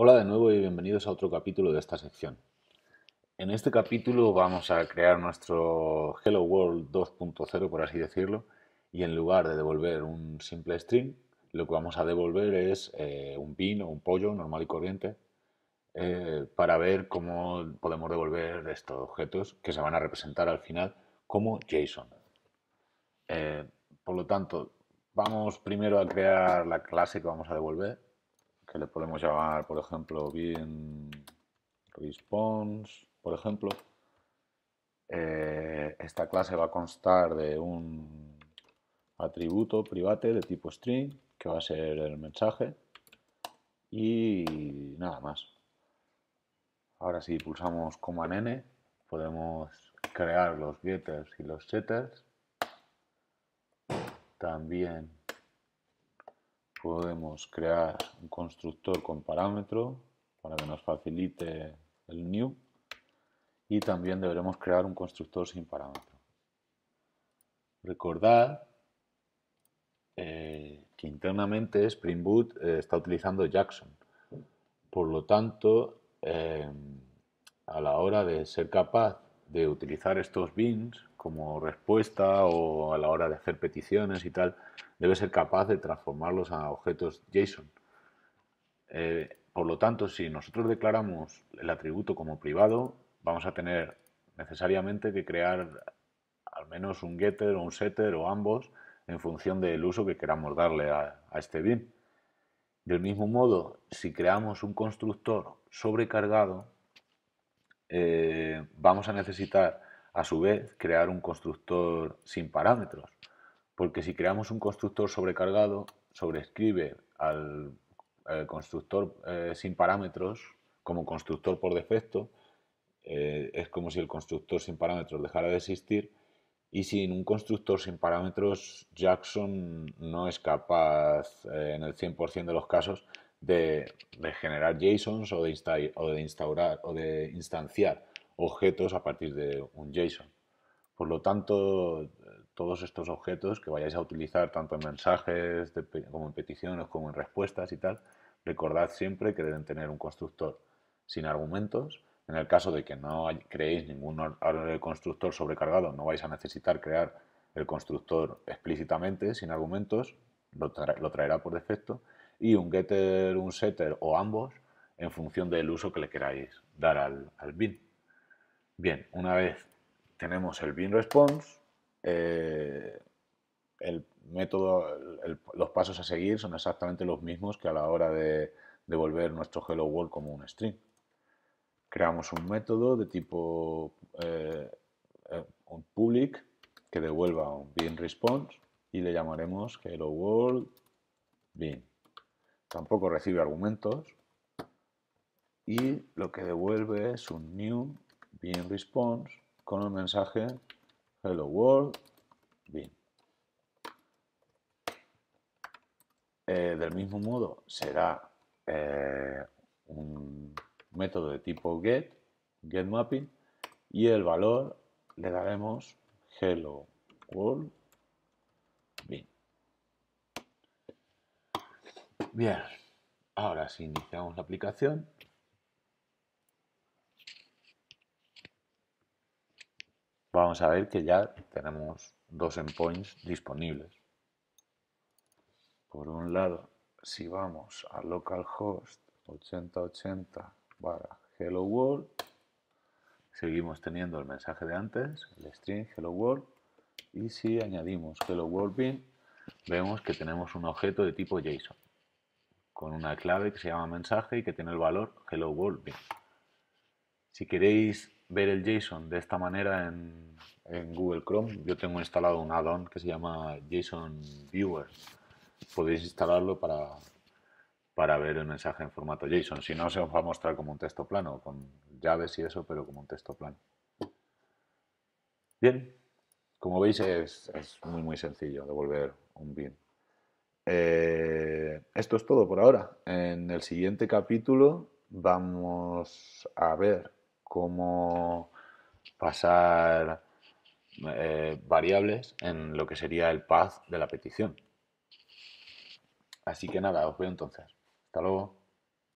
Hola de nuevo y bienvenidos a otro capítulo de esta sección. En este capítulo vamos a crear nuestro Hello World 2.0, por así decirlo, y en lugar de devolver un simple string, lo que vamos a devolver es eh, un pin o un pollo normal y corriente eh, para ver cómo podemos devolver estos objetos que se van a representar al final como JSON. Eh, por lo tanto, vamos primero a crear la clase que vamos a devolver que le podemos llamar, por ejemplo, bien response, por ejemplo. Eh, esta clase va a constar de un atributo private de tipo string, que va a ser el mensaje, y nada más. Ahora si pulsamos coma n, podemos crear los getters y los setters. También podemos crear un constructor con parámetro para que nos facilite el new y también deberemos crear un constructor sin parámetro. Recordad eh, que internamente Spring Boot eh, está utilizando Jackson. Por lo tanto, eh, a la hora de ser capaz de utilizar estos bins, como respuesta o a la hora de hacer peticiones y tal, debe ser capaz de transformarlos a objetos JSON. Eh, por lo tanto, si nosotros declaramos el atributo como privado, vamos a tener necesariamente que crear al menos un getter o un setter o ambos en función del uso que queramos darle a, este bin. Del mismo modo, si creamos un constructor sobrecargado, eh, vamos a necesitar a su vez, crear un constructor sin parámetros. Porque si creamos un constructor sobrecargado, sobrescribe al, constructor eh, sin parámetros como constructor por defecto. Eh, es como si el constructor sin parámetros dejara de existir. Y sin un constructor sin parámetros, Jackson no es capaz, eh, en el 100% de los casos, de, generar JSONs o de, o de instaurar o de instanciar objetos a partir de un JSON. Por lo tanto, todos estos objetos que vayáis a utilizar tanto en mensajes como en peticiones como en respuestas y tal, recordad siempre que deben tener un constructor sin argumentos. En el caso de que no creéis ningún constructor sobrecargado, no vais a necesitar crear el constructor explícitamente, sin argumentos, lo, traerá por defecto, y un getter, un setter o ambos en función del uso que le queráis dar al, al bin. Bien, una vez tenemos el bin response, eh, el método, los pasos a seguir son exactamente los mismos que a la hora de devolver nuestro hello world como un string. Creamos un método de tipo eh, eh, un public que devuelva un bin response y le llamaremos hello world bin. Tampoco recibe argumentos y lo que devuelve es un new Bien, response con el mensaje hello world bin. Eh, del mismo modo será eh, un método de tipo get, get mapping, y el valor le daremos hello world bien. Bien, ahora si iniciamos la aplicación, vamos a ver que ya tenemos dos endpoints disponibles. Por un lado, si vamos a localhost 8080 barra hello world, seguimos teniendo el mensaje de antes, el string hello world, y si añadimos hello world bin, vemos que tenemos un objeto de tipo JSON con una clave que se llama mensaje y que tiene el valor hello world bin. Si queréis ver el JSON de esta manera en, Google Chrome, yo tengo instalado un add-on que se llama JSON Viewer. Podéis instalarlo para, para ver el mensaje en formato JSON. Si no, se os va a mostrar como un texto plano, con llaves y eso, pero como un texto plano. Bien, como veis es, muy muy sencillo devolver un bin. Eh, esto es todo por ahora. En el siguiente capítulo vamos a ver cómo pasar eh, variables en lo que sería el path de la petición. Así que nada, os veo entonces. Hasta luego.